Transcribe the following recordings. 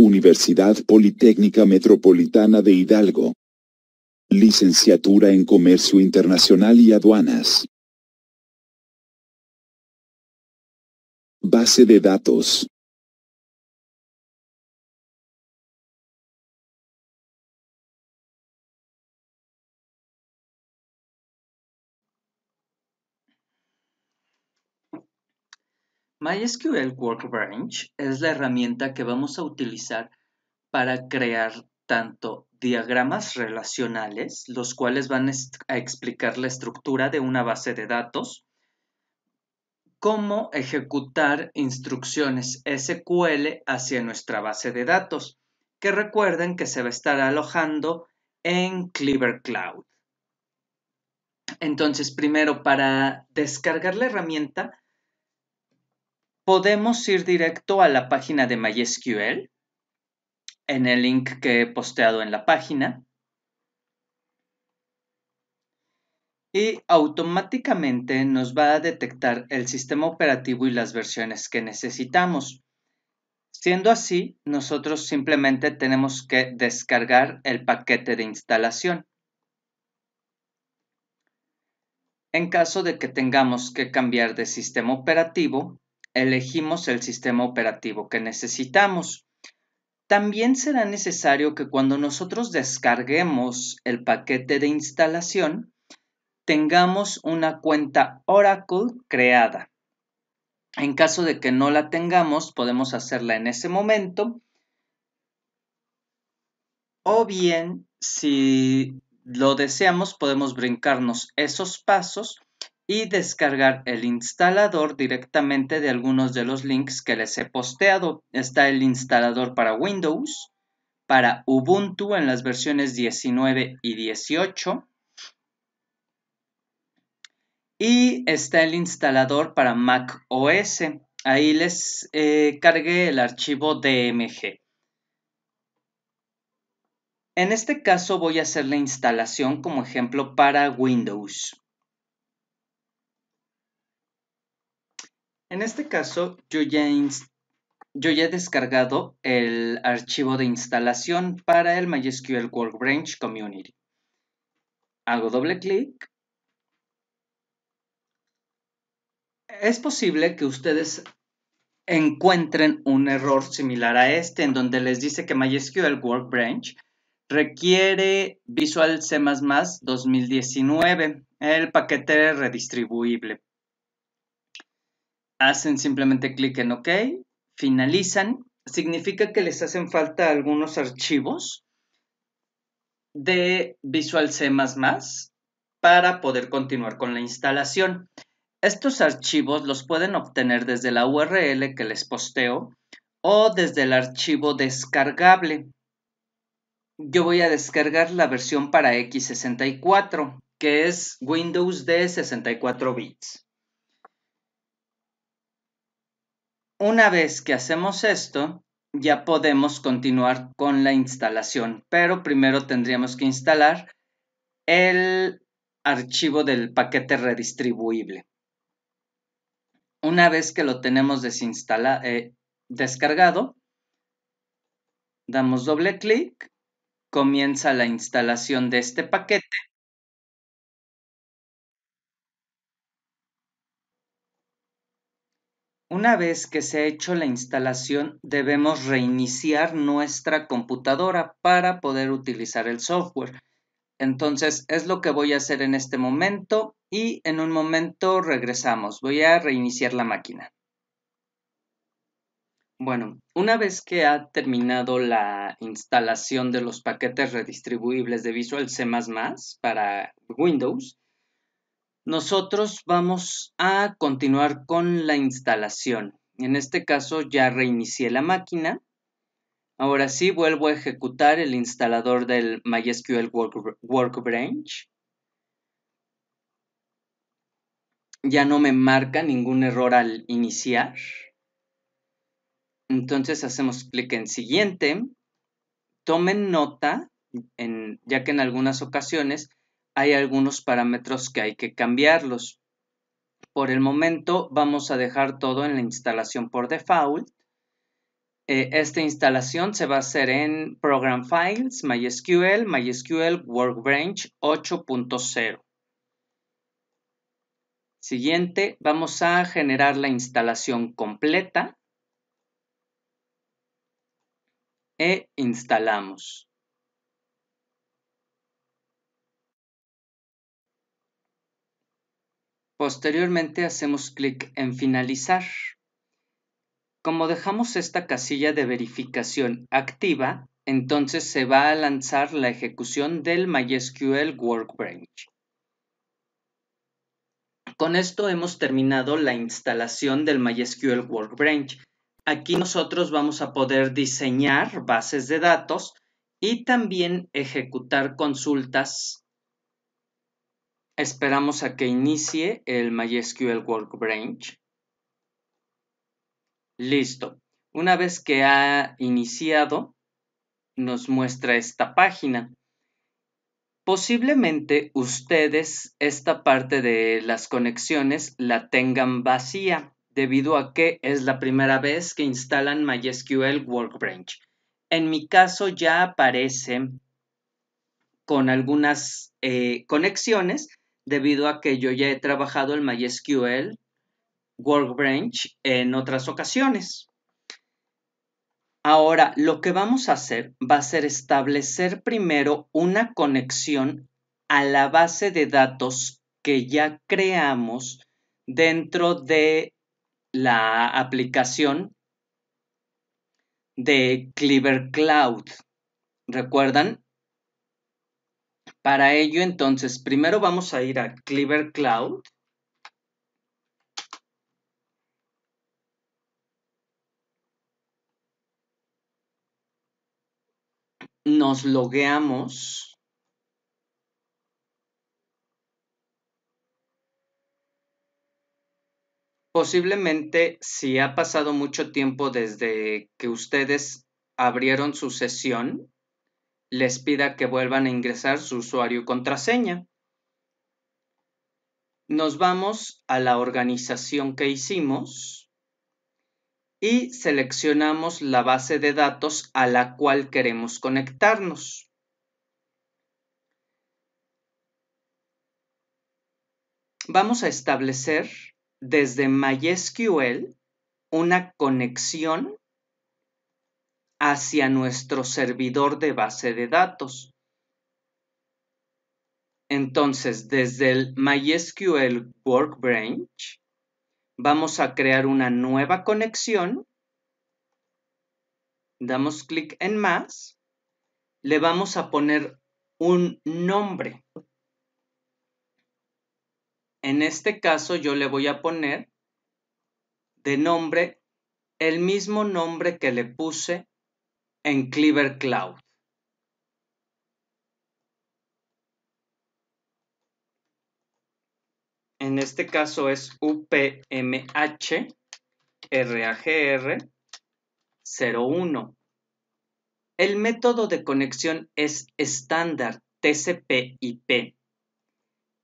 Universidad Politécnica Metropolitana de Hidalgo. Licenciatura en Comercio Internacional y Aduanas. Base de datos. MySQL Workbench es la herramienta que vamos a utilizar para crear tanto diagramas relacionales, los cuales van a explicar la estructura de una base de datos, como ejecutar instrucciones SQL hacia nuestra base de datos, que recuerden que se va a estar alojando en Clever Cloud. Entonces, primero, para descargar la herramienta, podemos ir directo a la página de MySQL en el link que he posteado en la página. Y automáticamente nos va a detectar el sistema operativo y las versiones que necesitamos. Siendo así, nosotros simplemente tenemos que descargar el paquete de instalación. En caso de que tengamos que cambiar de sistema operativo, elegimos el sistema operativo que necesitamos. También será necesario que cuando nosotros descarguemos el paquete de instalación, tengamos una cuenta Oracle creada. En caso de que no la tengamos, podemos hacerla en ese momento. O bien, si lo deseamos, podemos brincarnos esos pasos y descargar el instalador directamente de algunos de los links que les he posteado. Está el instalador para Windows, para Ubuntu en las versiones 19 y 18. Y está el instalador para Mac OS. Ahí les eh, cargué el archivo DMG. En este caso voy a hacer la instalación como ejemplo para Windows. En este caso, yo ya, he descargado el archivo de instalación para el MySQL Workbench Community. Hago doble clic. Es posible que ustedes encuentren un error similar a este, en donde les dice que MySQL Workbench requiere Visual C++ 2019, el paquete redistribuible hacen simplemente clic en OK, finalizan, significa que les hacen falta algunos archivos de Visual C++ para poder continuar con la instalación. Estos archivos los pueden obtener desde la URL que les posteo o desde el archivo descargable. Yo voy a descargar la versión para x64, que es Windows de 64 bits. Una vez que hacemos esto, ya podemos continuar con la instalación, pero primero tendríamos que instalar el archivo del paquete redistribuible. Una vez que lo tenemos eh, descargado, damos doble clic, comienza la instalación de este paquete Una vez que se ha hecho la instalación, debemos reiniciar nuestra computadora para poder utilizar el software. Entonces es lo que voy a hacer en este momento y en un momento regresamos. Voy a reiniciar la máquina. Bueno, una vez que ha terminado la instalación de los paquetes redistribuibles de Visual C++ para Windows, nosotros vamos a continuar con la instalación. En este caso ya reinicié la máquina. Ahora sí vuelvo a ejecutar el instalador del MySQL Workbench. Ya no me marca ningún error al iniciar. Entonces hacemos clic en siguiente. Tomen nota, ya que en algunas ocasiones hay algunos parámetros que hay que cambiarlos. Por el momento vamos a dejar todo en la instalación por default. Eh, esta instalación se va a hacer en Program Files, MySQL, MySQL Workbench 8.0. Siguiente, vamos a generar la instalación completa e instalamos. Posteriormente hacemos clic en Finalizar. Como dejamos esta casilla de verificación activa, entonces se va a lanzar la ejecución del MySQL Workbench. Con esto hemos terminado la instalación del MySQL Workbench. Aquí nosotros vamos a poder diseñar bases de datos y también ejecutar consultas Esperamos a que inicie el MySQL Workbench. Listo. Una vez que ha iniciado, nos muestra esta página. Posiblemente ustedes esta parte de las conexiones la tengan vacía debido a que es la primera vez que instalan MySQL Workbench. En mi caso ya aparece con algunas eh, conexiones debido a que yo ya he trabajado el MySQL Workbench en otras ocasiones. Ahora, lo que vamos a hacer va a ser establecer primero una conexión a la base de datos que ya creamos dentro de la aplicación de Cleaver Cloud. ¿Recuerdan? Para ello, entonces, primero vamos a ir a Clever Cloud. Nos logueamos. Posiblemente, si ha pasado mucho tiempo desde que ustedes abrieron su sesión, les pida que vuelvan a ingresar su usuario y contraseña. Nos vamos a la organización que hicimos y seleccionamos la base de datos a la cual queremos conectarnos. vamos a establecer desde MySQL una conexión hacia nuestro servidor de base de datos. Entonces, desde el MySQL Workbench, vamos a crear una nueva conexión. Damos clic en más. Le vamos a poner un nombre. En este caso, yo le voy a poner de nombre el mismo nombre que le puse en Clever Cloud. En este caso es UPMH RAGR 01. El método de conexión es estándar TCP/IP.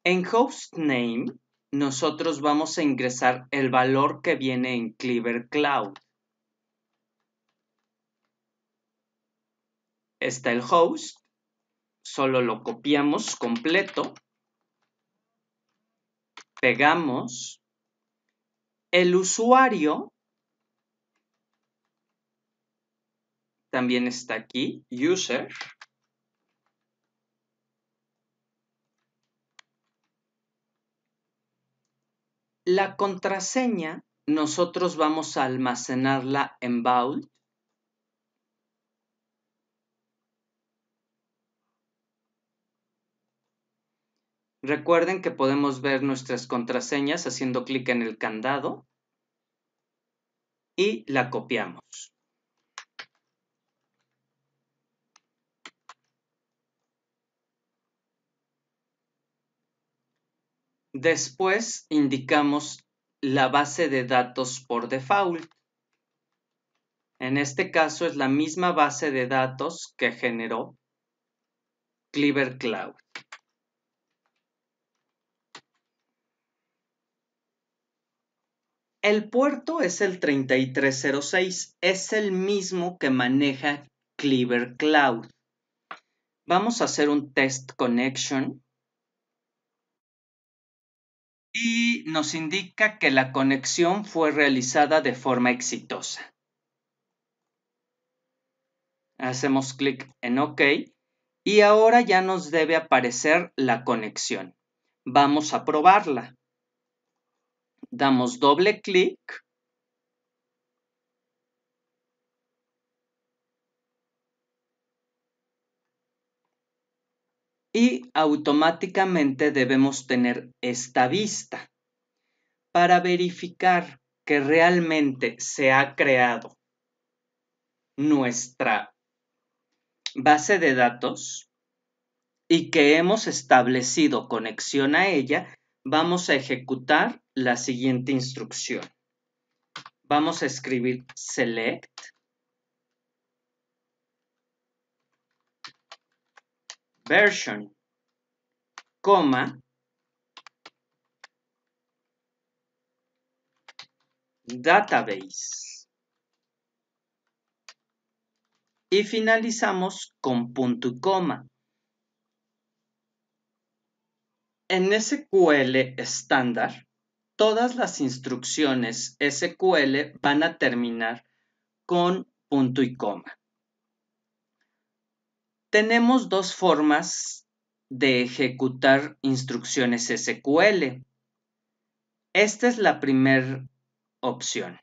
En hostname nosotros vamos a ingresar el valor que viene en Cleaver Cloud. está el host, solo lo copiamos completo, pegamos, el usuario también está aquí, user, La contraseña nosotros vamos a almacenarla en Vault Recuerden que podemos ver nuestras contraseñas haciendo clic en el candado y la copiamos. Después indicamos la base de datos por default. En este caso es la misma base de datos que generó Clever Cloud. El puerto es el 3306, es el mismo que maneja Cleaver Cloud. Vamos a hacer un test connection. Y nos indica que la conexión fue realizada de forma exitosa. Hacemos clic en OK y ahora ya nos debe aparecer la conexión. Vamos a probarla damos doble clic. Y automáticamente debemos tener esta vista para verificar que realmente se ha creado nuestra base de datos y que hemos establecido conexión a ella vamos a ejecutar la siguiente instrucción. Vamos a escribir select version, coma, database. Y finalizamos con punto y coma. en SQL estándar, todas las instrucciones SQL van a terminar con punto y coma. Tenemos dos formas de ejecutar instrucciones SQL. Esta es la primera opción.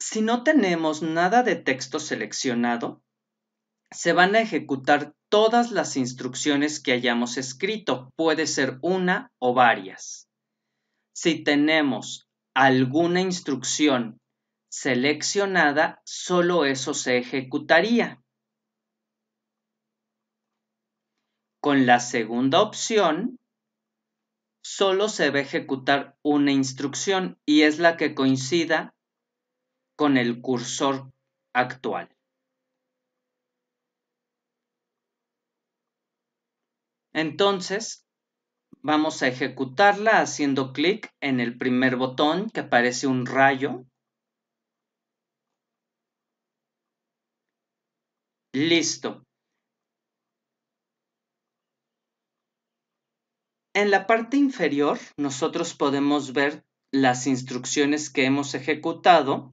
Si no tenemos nada de texto seleccionado, se van a ejecutar todas las instrucciones que hayamos escrito, puede ser una o varias. Si tenemos alguna instrucción seleccionada, solo eso se ejecutaría. Con la segunda opción, solo se va a ejecutar una instrucción y es la que coincida con el cursor actual. Entonces, vamos a ejecutarla haciendo clic en el primer botón que aparece un rayo. Listo. En la parte inferior nosotros podemos ver las instrucciones que hemos ejecutado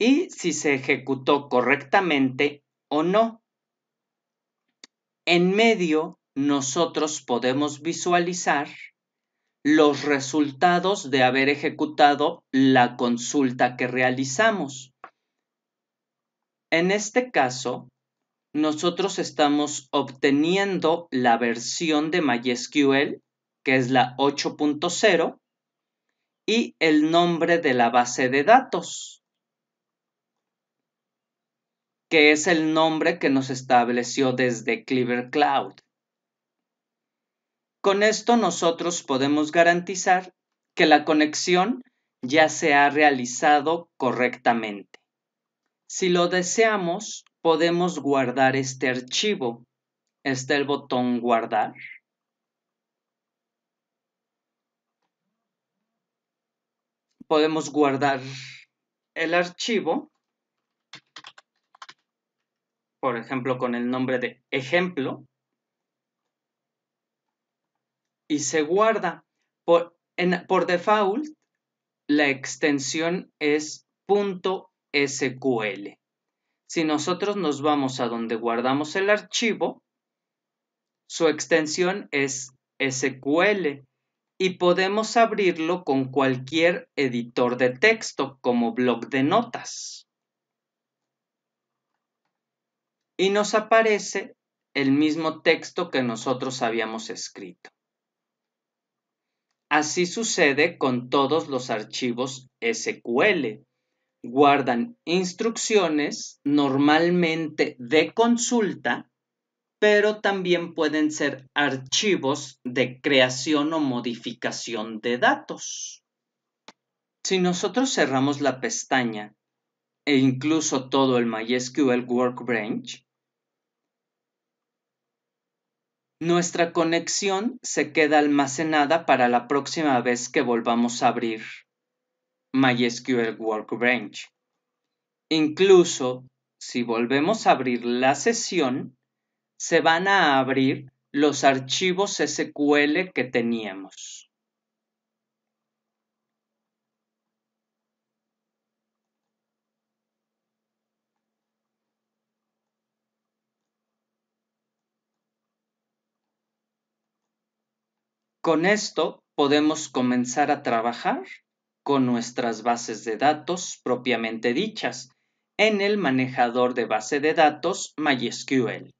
y si se ejecutó correctamente o no. En medio nosotros podemos visualizar los resultados de haber ejecutado la consulta que realizamos. En este caso, nosotros estamos obteniendo la versión de MySQL, que es la 8.0, y el nombre de la base de datos, que es el nombre que nos estableció desde Cleaver Cloud. Con esto nosotros podemos garantizar que la conexión ya se ha realizado correctamente. Si lo deseamos, podemos guardar este archivo. Está el botón guardar. Podemos guardar el archivo, por ejemplo, con el nombre de ejemplo y se guarda. Por, default, la extensión es .sql. Si nosotros nos vamos a donde guardamos el archivo, su extensión es SQL y podemos abrirlo con cualquier editor de texto como blog de notas. Y nos aparece el mismo texto que nosotros habíamos escrito. Así sucede con todos los archivos SQL. Guardan instrucciones normalmente de consulta, pero también pueden ser archivos de creación o modificación de datos. Si nosotros cerramos la pestaña e incluso todo el MySQL Workbench, Nuestra conexión se queda almacenada para la próxima vez que volvamos a abrir MySQL Workbench. Incluso si volvemos a abrir la sesión, se van a abrir los archivos SQL que teníamos. Con esto podemos comenzar a trabajar con nuestras bases de datos propiamente dichas en el manejador de base de datos MySQL.